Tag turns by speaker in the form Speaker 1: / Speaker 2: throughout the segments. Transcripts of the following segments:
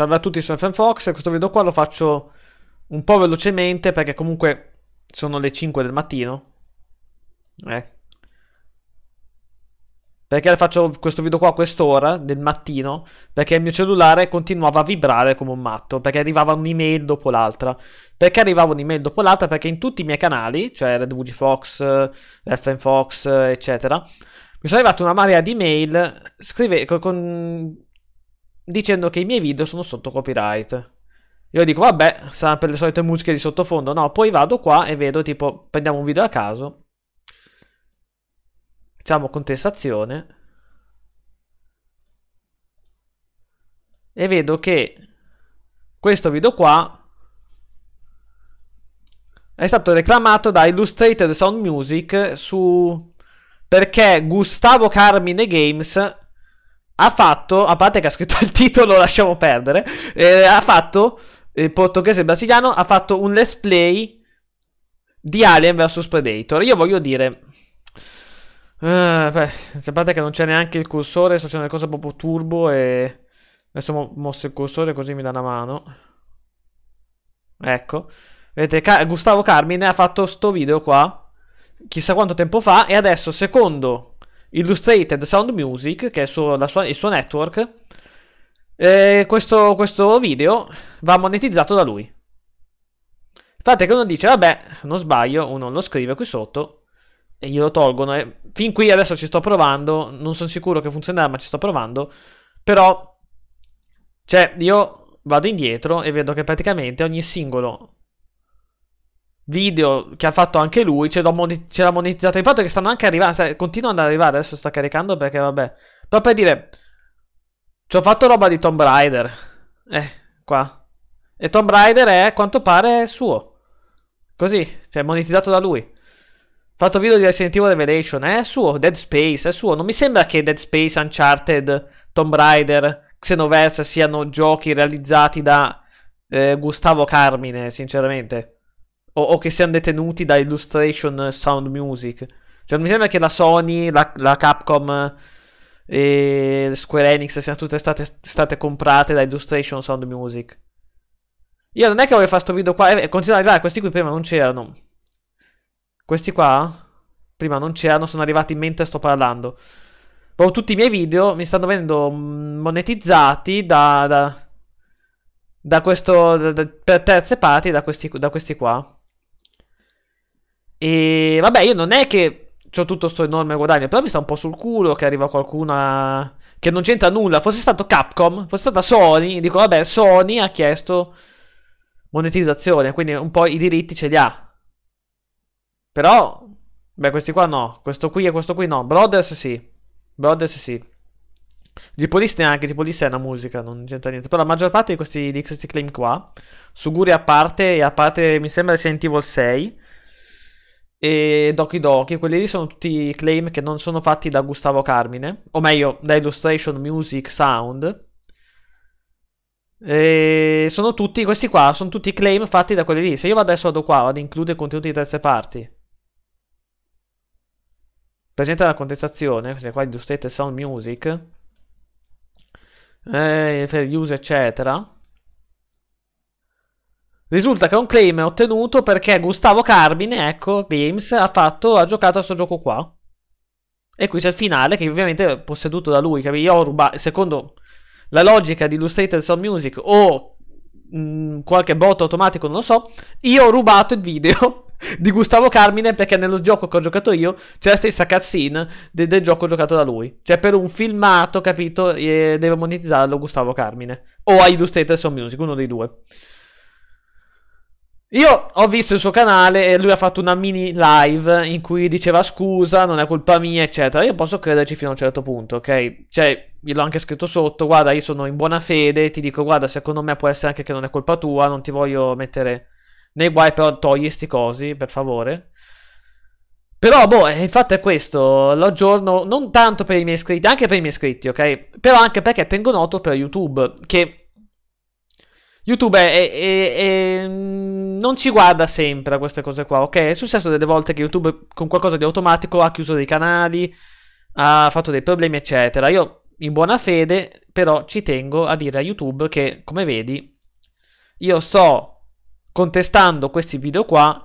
Speaker 1: Salve a tutti, sono FanFox. Questo video qua lo faccio un po' velocemente perché comunque sono le 5 del mattino. Eh. Perché faccio questo video qua a quest'ora del mattino? Perché il mio cellulare continuava a vibrare come un matto, perché arrivava un'email dopo l'altra. Perché arrivava un'email dopo l'altra? Perché in tutti i miei canali, cioè RedVG Fox, eh, FN eh, eccetera, mi sono arrivata una marea di mail scrive, con, dicendo che i miei video sono sotto copyright. Io dico, vabbè, sarà per le solite musiche di sottofondo. No, poi vado qua e vedo, tipo, prendiamo un video a caso. Facciamo contestazione. E vedo che questo video qua è stato reclamato da Illustrated Sound Music su perché Gustavo Carmine Games ha fatto, a parte che ha scritto il titolo, lasciamo perdere, eh, ha fatto, il portoghese e brasiliano, ha fatto un let's play di Alien vs Predator. Io voglio dire... Uh, beh, sapete che non c'è neanche il cursore, sto facendo le cose proprio turbo e... Adesso ho mosso il cursore così mi dà una mano. Ecco. Vedete, Ca Gustavo Carmine ha fatto sto video qua, chissà quanto tempo fa, e adesso, secondo Illustrated Sound Music, che è il suo, sua, il suo network, eh, questo, questo video va monetizzato da lui. Infatti che uno dice, vabbè, non sbaglio, uno lo scrive qui sotto e glielo tolgono. E fin qui adesso ci sto provando, non sono sicuro che funzionerà, ma ci sto provando. Però, cioè, io vado indietro e vedo che praticamente ogni singolo video che ha fatto anche lui, ce l'ha monetizzato. Il fatto è che stanno anche arrivando, sta, continuano ad arrivare, adesso sta caricando perché vabbè. Però per dire, ci ho fatto roba di Tomb Raider. Eh, qua. E Tomb Raider è, a quanto pare, suo. Così, cioè monetizzato da lui. Fatto video di Resident Evil Revelation, è suo, Dead Space, è suo. Non mi sembra che Dead Space, Uncharted, Tomb Raider, Xenoverse siano giochi realizzati da eh, Gustavo Carmine, sinceramente o, o che siano detenuti da Illustration Sound Music. Cioè, non mi sembra che la Sony, la, la Capcom e Square Enix siano tutte state, state, comprate da Illustration Sound Music. Io non è che voglio fare questo video qua, E eh, continuo ad arrivare, questi qui prima non c'erano. Questi qua prima non c'erano, sono arrivati in mente sto parlando. Però boh, tutti i miei video mi stanno venendo monetizzati da, da, da questo, da, per terze parti, da questi, da questi qua. E vabbè, io non è che ho tutto questo enorme guadagno, però mi sta un po' sul culo che arriva qualcuna che non c'entra nulla. Fosse stato Capcom, fosse stata Sony, dico vabbè, Sony ha chiesto monetizzazione, quindi un po' i diritti ce li ha. Però, beh, questi qua no, questo qui e questo qui no. Brothers sì, Brothers sì. Gipolis neanche, Gipolis è una musica, non c'entra niente. Però la maggior parte di questi, di questi claim qua, Suguri a parte, e a parte mi sembra Resident Evil 6 e Doki Doki, quelli lì sono tutti claim che non sono fatti da Gustavo Carmine, o meglio, da Illustration Music Sound. E sono tutti questi qua, sono tutti claim fatti da quelli lì. Se io adesso vado qua, vado ad includere contenuti di terze parti. Presente la contestazione, questa qua Illustrated Sound Music. Eh, user eccetera. Risulta che è un claim ottenuto perché Gustavo Carbine, ecco, Games, ha, fatto, ha giocato a questo gioco qua. E qui c'è il finale che ovviamente è posseduto da lui. Capito? Io ho rubato, secondo la logica di Illustrated Sound Music o mh, mm, qualche bot automatico, non lo so, io ho rubato il video di Gustavo Carmine perché nello gioco che ho giocato io c'è la stessa cutscene de- del gioco giocato da lui. Cioè per un filmato, capito, deve monetizzarlo Gustavo Carmine. O a Illustrated Sound Music, uno dei due. Io ho visto il suo canale e lui ha fatto una mini live in cui diceva scusa, non è colpa mia, eccetera. Io posso crederci fino a un certo punto, ok? Cioè, gliel'ho anche scritto sotto, guarda, io sono in buona fede, ti dico, guarda, secondo me può essere anche che non è colpa tua, non ti voglio mettere nei guai, però togli sti cosi, per favore. Però, boh, eh, il fatto è questo, lo aggiorno non tanto per i miei iscritti, anche per i miei iscritti, ok? Però anche perché tengo noto per YouTube, che YouTube è, è, è, non ci guarda sempre a queste cose qua, ok? È successo delle volte che YouTube con qualcosa di automatico ha chiuso dei canali, ha fatto dei problemi, eccetera. Io in buona fede, però, ci tengo a dire a YouTube che, come vedi, io sto contestando questi video qua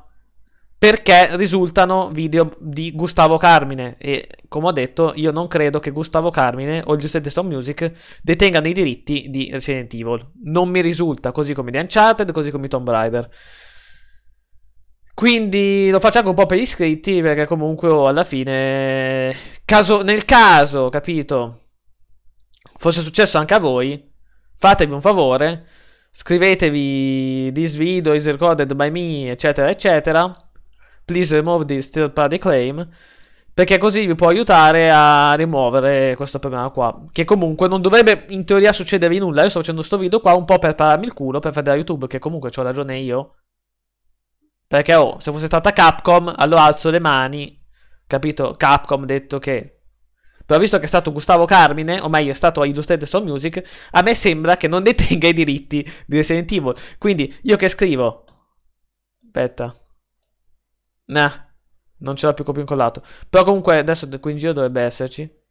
Speaker 1: perché risultano video di Gustavo Carmine e come ho detto io non credo che Gustavo Carmine o il Giuseppe Stone Music detengano i diritti di Resident Evil non mi risulta così come di Uncharted così come di Tomb Raider quindi lo faccio anche un po' per gli iscritti perché comunque oh, alla fine caso, nel caso capito fosse successo anche a voi fatevi un favore scrivetevi this video is recorded by me eccetera eccetera please remove this third party claim. Perché così vi può aiutare a rimuovere questo problema qua. Che comunque non dovrebbe in teoria succedervi nulla. Io sto facendo questo video qua un po' per pararmi il culo, per fare da YouTube, che comunque ho ragione io. Perché oh, se fosse stata Capcom, allora alzo le mani. Capito? Capcom detto che... Però visto che è stato Gustavo Carmine, o meglio è stato Illustrated Soul Music, a me sembra che non detenga i diritti di Resident Evil. Quindi io che scrivo... Aspetta. Nah, non ce l'ho più copia incollato. Però comunque adesso qui in giro dovrebbe esserci.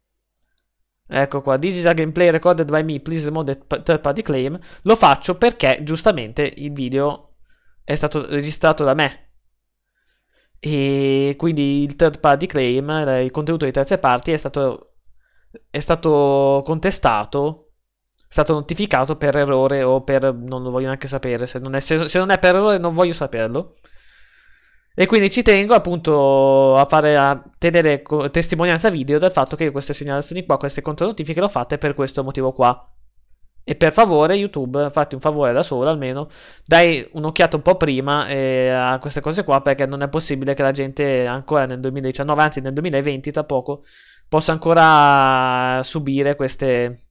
Speaker 1: Ecco qua, this is a gameplay recorded by me, please remove the third party claim. Lo faccio perché giustamente il video è stato registrato da me. E quindi il third party claim, il contenuto di terze parti, è stato, è stato contestato, è stato notificato per errore o per... non lo voglio neanche sapere, se non è, se, se non è per errore non voglio saperlo. E quindi ci tengo appunto a, fare, a tenere co- testimonianza video del fatto che queste segnalazioni qua, queste contronotifiche le ho fatte per questo motivo qua. E per favore YouTube, fatti un favore da solo almeno, dai un'occhiata un po' prima eh, a queste cose qua perché non è possibile che la gente ancora nel 2019, anzi nel 2020 tra poco, possa ancora subire queste,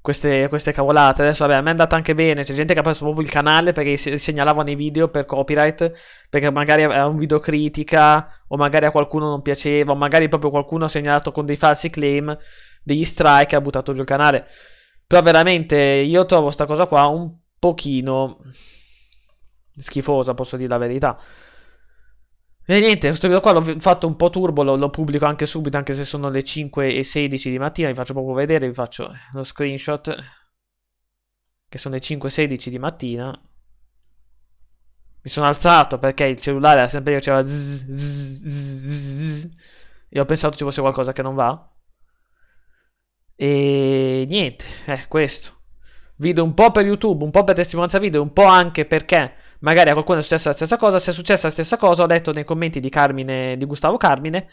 Speaker 1: queste, queste, cavolate. Adesso, vabbè, a me è andata anche bene. C'è gente che ha perso proprio il canale perché segnalavano i video per copyright. Perché magari è un video critica, o magari a qualcuno non piaceva, o magari proprio qualcuno ha segnalato con dei falsi claim degli strike e ha buttato giù il canale. Però veramente io trovo sta cosa qua un pochino schifosa, posso dire la verità. E eh, niente, questo video qua l'ho fatto un po' turbo, lo, lo, pubblico anche subito, anche se sono le 5 e 16 di mattina, vi faccio proprio vedere, vi faccio eh, lo screenshot, che sono le 5 e 16 di mattina. Mi sono alzato perché il cellulare era sempre io, c'era e ho pensato ci fosse qualcosa che non va. E niente, è eh, questo. Video un po' per YouTube, un po' per testimonianza video, un po' anche perché magari a qualcuno è successa la stessa cosa. Se è successa la stessa cosa, ho letto nei commenti di, Carmine, di Gustavo Carmine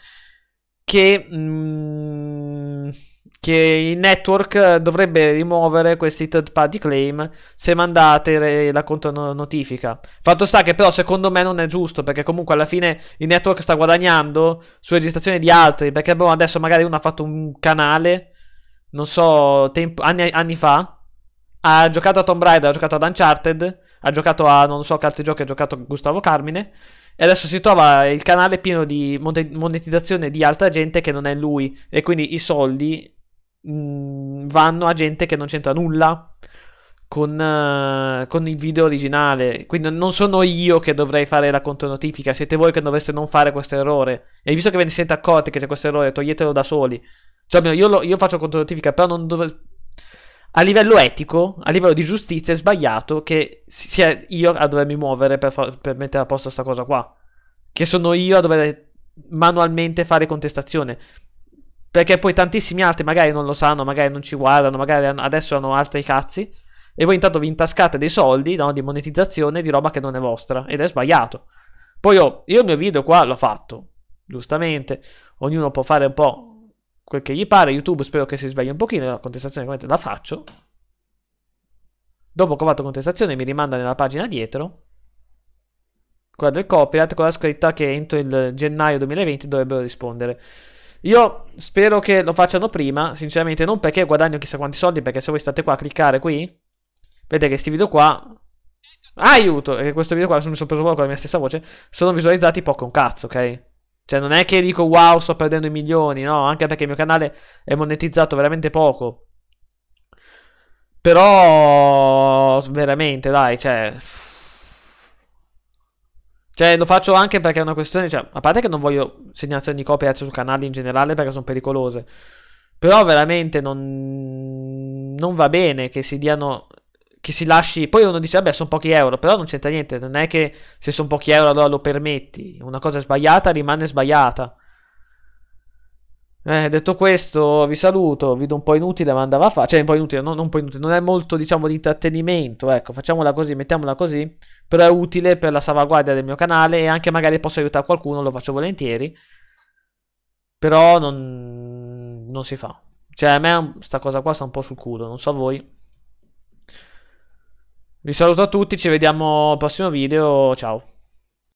Speaker 1: che, mm, che, il network dovrebbe rimuovere questi third party claim se mandate la contronotifica. Fatto sta che però secondo me non è giusto perché comunque alla fine il network sta guadagnando su registrazione di altri perché boh, adesso magari uno ha fatto un canale, non so, tempo, anni, anni fa ha giocato a Tomb Raider, ha giocato ad Uncharted, ha giocato a non so che altri giochi, ha giocato Gustavo Carmine. E adesso si trova il canale pieno di monetizzazione di altra gente che non è lui. E quindi i soldi mh, mm, vanno a gente che non c'entra nulla con, uh, con, il video originale. Quindi non sono io che dovrei fare la contronotifica, siete voi che dovreste non fare questo errore. E visto che ve ne siete accorti che c'è questo errore, toglietelo da soli. Cioè, almeno io, lo, io faccio contronotifica, però non dovrei a livello etico, a livello di giustizia, è sbagliato che sia io a dovermi muovere per, fa- per mettere a posto questa cosa qua. Che sono io a dover manualmente fare contestazione. Perché poi tantissimi altri magari non lo sanno, magari non ci guardano, magari adesso hanno altri cazzi. E voi intanto vi intascate dei soldi no, di monetizzazione di roba che non è vostra. Ed è sbagliato. Poi oh, io il mio video qua l'ho fatto. Giustamente. Ognuno può fare un po' quel che gli pare. YouTube spero che si svegli un pochino. La contestazione ovviamente la faccio. Dopo che ho fatto contestazione mi rimanda nella pagina dietro. Quella del copyright con la scritta che entro il gennaio 2020 dovrebbero rispondere. Io spero che lo facciano prima, sinceramente non perché guadagno chissà quanti soldi, perché se voi state qua a cliccare qui, vedete che questi video qua aiuto! E questo video qua se mi sono preso quello con la mia stessa voce. Sono visualizzati poco un cazzo, ok? Cioè, non è che dico wow, sto perdendo i milioni, no? Anche perché il mio canale è monetizzato veramente poco. Però, veramente, dai, cioè. Cioè, lo faccio anche perché è una questione. Cioè, a parte che non voglio segnalazioni di copyright su canali in generale perché sono pericolose. Però veramente non, non va bene che si diano che si lasci. Poi uno dice, vabbè, sono pochi euro, però non c'entra niente. Non è che se sono pochi euro allora lo permetti. Una cosa sbagliata rimane sbagliata. Eh, detto questo, vi saluto. Video un po' inutile, ma andava a fare. Cioè, un po' inutile, non, non un po' inutile. Non è molto, diciamo, di intrattenimento. Ecco, facciamola così, mettiamola così. Però è utile per la salvaguardia del mio canale. E anche magari posso aiutare qualcuno, lo faccio volentieri. Però non, non si fa. Cioè, a me sta cosa qua sta un po' sul culo, non so voi. Vi saluto a tutti, ci vediamo al prossimo video, ciao.